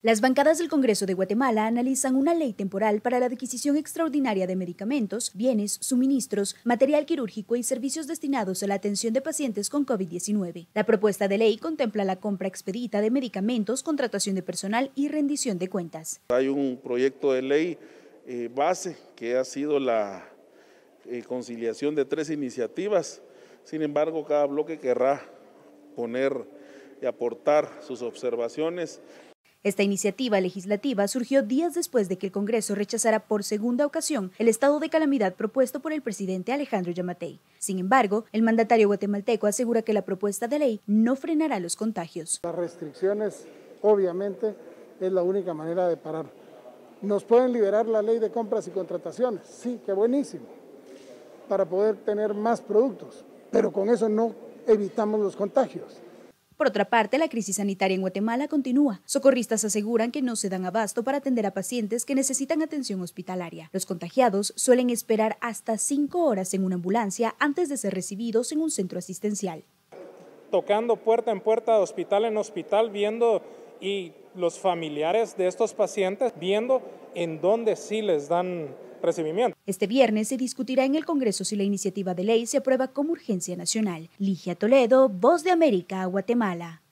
Las bancadas del Congreso de Guatemala analizan una ley temporal para la adquisición extraordinaria de medicamentos, bienes, suministros, material quirúrgico y servicios destinados a la atención de pacientes con COVID-19. La propuesta de ley contempla la compra expedita de medicamentos, contratación de personal y rendición de cuentas. Hay un proyecto de ley eh, base que ha sido la eh, conciliación de tres iniciativas. Sin embargo, cada bloque querrá poner y aportar sus observaciones esta iniciativa legislativa surgió días después de que el Congreso rechazara por segunda ocasión el estado de calamidad propuesto por el presidente Alejandro Yamatei. Sin embargo, el mandatario guatemalteco asegura que la propuesta de ley no frenará los contagios. Las restricciones, obviamente, es la única manera de parar. Nos pueden liberar la ley de compras y contrataciones, sí, que buenísimo, para poder tener más productos, pero con eso no evitamos los contagios. Por otra parte, la crisis sanitaria en Guatemala continúa. Socorristas aseguran que no se dan abasto para atender a pacientes que necesitan atención hospitalaria. Los contagiados suelen esperar hasta cinco horas en una ambulancia antes de ser recibidos en un centro asistencial. Tocando puerta en puerta, hospital en hospital, viendo y los familiares de estos pacientes, viendo en dónde sí les dan este viernes se discutirá en el Congreso si la iniciativa de ley se aprueba como urgencia nacional. Ligia Toledo, Voz de América, Guatemala.